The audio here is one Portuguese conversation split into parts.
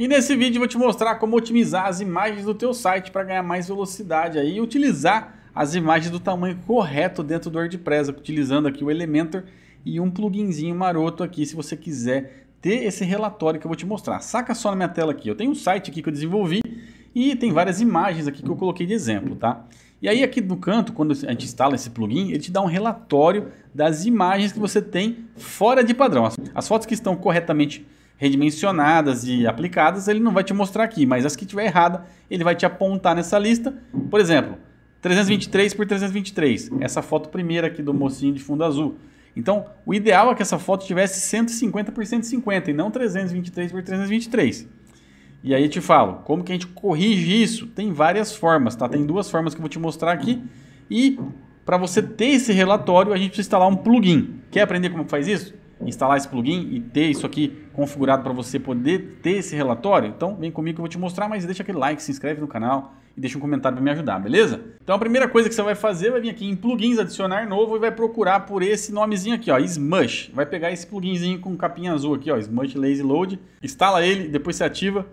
E nesse vídeo eu vou te mostrar como otimizar as imagens do teu site para ganhar mais velocidade aí e utilizar as imagens do tamanho correto dentro do WordPress, utilizando aqui o Elementor e um pluginzinho maroto aqui se você quiser ter esse relatório que eu vou te mostrar. Saca só na minha tela aqui, eu tenho um site aqui que eu desenvolvi e tem várias imagens aqui que eu coloquei de exemplo, tá? E aí aqui no canto, quando a gente instala esse plugin, ele te dá um relatório das imagens que você tem fora de padrão. As fotos que estão corretamente redimensionadas e aplicadas, ele não vai te mostrar aqui, mas as que tiver errada, ele vai te apontar nessa lista. Por exemplo, 323 por 323, essa foto primeira aqui do mocinho de fundo azul. Então, o ideal é que essa foto tivesse 150 por 150 e não 323 por 323. E aí eu te falo, como que a gente corrige isso? Tem várias formas, tá? Tem duas formas que eu vou te mostrar aqui. E para você ter esse relatório, a gente precisa instalar um plugin. Quer aprender como faz isso? instalar esse plugin e ter isso aqui configurado para você poder ter esse relatório? Então vem comigo que eu vou te mostrar, mas deixa aquele like, se inscreve no canal e deixa um comentário para me ajudar, beleza? Então a primeira coisa que você vai fazer vai vir aqui em plugins, adicionar novo e vai procurar por esse nomezinho aqui, ó, Smush. Vai pegar esse pluginzinho com capinha azul aqui, ó, Smush Lazy Load, instala ele, depois você ativa.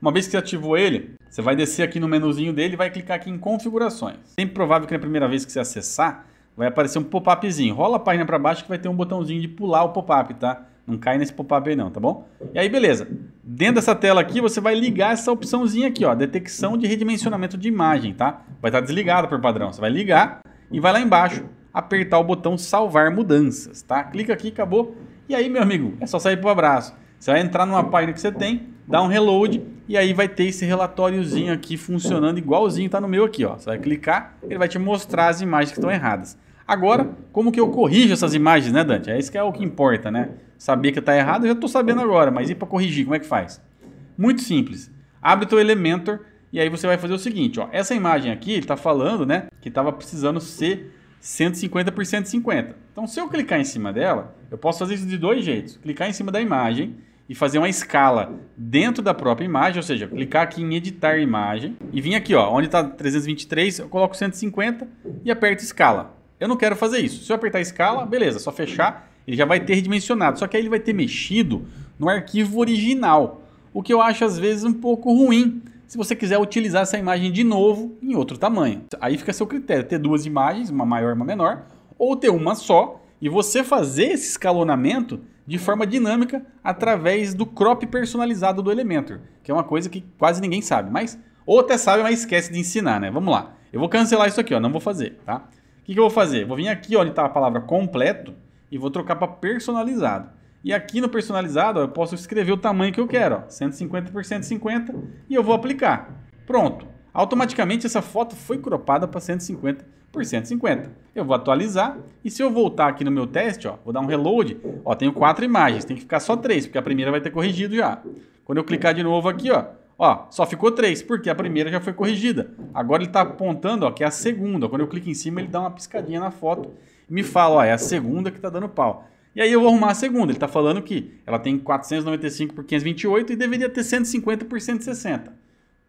Uma vez que você ativou ele, você vai descer aqui no menuzinho dele e vai clicar aqui em configurações. Sempre provável que na primeira vez que você acessar, vai aparecer um pop-upzinho. Rola a página para baixo que vai ter um botãozinho de pular o pop-up, tá? Não cai nesse pop-up aí não, tá bom? E aí, beleza. Dentro dessa tela aqui, você vai ligar essa opçãozinha aqui, ó. Detecção de redimensionamento de imagem, tá? Vai estar tá desligada por padrão. Você vai ligar e vai lá embaixo apertar o botão salvar mudanças, tá? Clica aqui, acabou. E aí, meu amigo, é só sair pro abraço. Você vai entrar numa página que você tem, dá um reload e aí vai ter esse relatóriozinho aqui funcionando igualzinho, tá no meu aqui, ó. Você vai clicar, ele vai te mostrar as imagens que estão erradas. Agora, como que eu corrijo essas imagens, né, Dante? É isso que é o que importa, né? Saber que está errado, eu já estou sabendo agora, mas e para corrigir, como é que faz? Muito simples. Abre teu Elementor e aí você vai fazer o seguinte, ó. Essa imagem aqui, ele está falando, né, que estava precisando ser 150 por 150. Então, se eu clicar em cima dela, eu posso fazer isso de dois jeitos. Clicar em cima da imagem e fazer uma escala dentro da própria imagem, ou seja, clicar aqui em editar imagem e vir aqui, ó, onde está 323, eu coloco 150 e aperto escala. Eu não quero fazer isso. Se eu apertar escala, beleza, só fechar, ele já vai ter redimensionado. Só que aí ele vai ter mexido no arquivo original, o que eu acho às vezes um pouco ruim. Se você quiser utilizar essa imagem de novo em outro tamanho, aí fica a seu critério ter duas imagens, uma maior e uma menor, ou ter uma só e você fazer esse escalonamento de forma dinâmica através do crop personalizado do Elementor, que é uma coisa que quase ninguém sabe, mas ou até sabe, mas esquece de ensinar, né? Vamos lá. Eu vou cancelar isso aqui, ó, não vou fazer, tá? que, que eu vou fazer? Vou vir aqui onde está a palavra completo e vou trocar para personalizado. E aqui no personalizado ó, eu posso escrever o tamanho que eu quero, ó, 150 por 150, e eu vou aplicar. Pronto. Automaticamente essa foto foi cropada para 150 por 150. Eu vou atualizar e se eu voltar aqui no meu teste, ó, vou dar um reload, ó, tenho quatro imagens, tem que ficar só três, porque a primeira vai ter corrigido já. Quando eu clicar de novo aqui, ó, Ó, só ficou três, porque a primeira já foi corrigida. Agora ele está apontando ó, que é a segunda. Quando eu clico em cima, ele dá uma piscadinha na foto e me fala, ó, é a segunda que está dando pau. E aí eu vou arrumar a segunda. Ele está falando que ela tem 495 por 528 e deveria ter 150 por 160.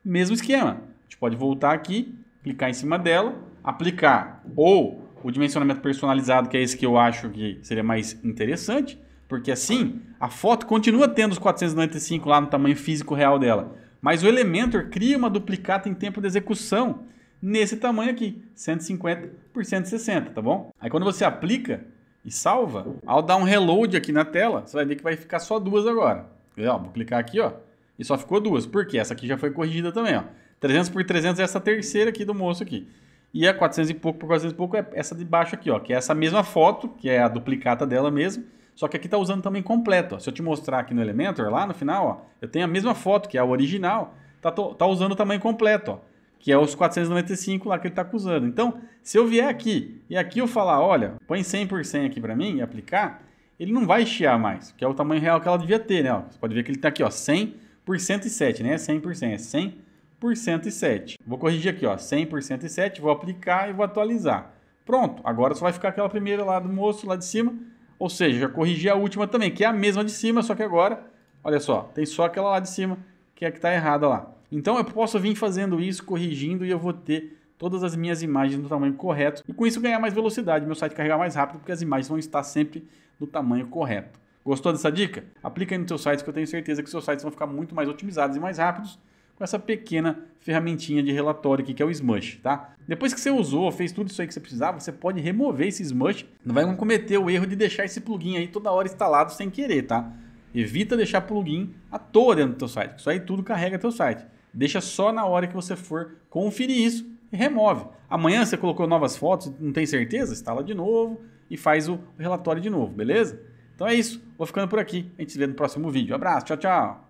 Mesmo esquema. A gente pode voltar aqui, clicar em cima dela, aplicar ou o dimensionamento personalizado, que é esse que eu acho que seria mais interessante, porque assim a foto continua tendo os 495 lá no tamanho físico real dela mas o Elementor cria uma duplicata em tempo de execução nesse tamanho aqui, 150 por 160, tá bom? Aí quando você aplica e salva, ao dar um reload aqui na tela, você vai ver que vai ficar só duas agora. vou clicar aqui, ó, e só ficou duas, porque essa aqui já foi corrigida também, ó. 300 por 300 é essa terceira aqui do moço aqui. E a 400 e pouco por 400 e pouco é essa de baixo aqui, ó, que é essa mesma foto, que é a duplicata dela mesmo, só que aqui está usando também completo. Ó. Se eu te mostrar aqui no Elementor, lá no final, ó, eu tenho a mesma foto, que é a original, tá, tá usando o tamanho completo, ó, que é os 495 lá que ele está usando. Então, se eu vier aqui e aqui eu falar, olha, põe 100% aqui para mim e aplicar, ele não vai chiar mais, que é o tamanho real que ela devia ter, né? Ó, você pode ver que ele está aqui, ó, 100 por 107, né? 100%, é 100 por 107. Vou corrigir aqui, ó, 100 por 107, vou aplicar e vou atualizar. Pronto, agora só vai ficar aquela primeira lá do moço, lá de cima, ou seja, já corrigi a última também, que é a mesma de cima, só que agora, olha só, tem só aquela lá de cima, que é a que está errada lá. Então eu posso vir fazendo isso, corrigindo, e eu vou ter todas as minhas imagens no tamanho correto. E com isso ganhar mais velocidade, meu site carregar mais rápido, porque as imagens vão estar sempre no tamanho correto. Gostou dessa dica? Aplica aí no seu site que eu tenho certeza que seus sites vão ficar muito mais otimizados e mais rápidos com essa pequena ferramentinha de relatório aqui, que é o Smush, tá? Depois que você usou, fez tudo isso aí que você precisava, você pode remover esse Smush, não vai cometer o erro de deixar esse plugin aí toda hora instalado sem querer, tá? Evita deixar plugin à toa dentro do teu site, isso aí tudo carrega teu site. Deixa só na hora que você for conferir isso e remove. Amanhã você colocou novas fotos, não tem certeza? Instala de novo e faz o relatório de novo, beleza? Então é isso, vou ficando por aqui. A gente se vê no próximo vídeo. Um abraço, tchau, tchau.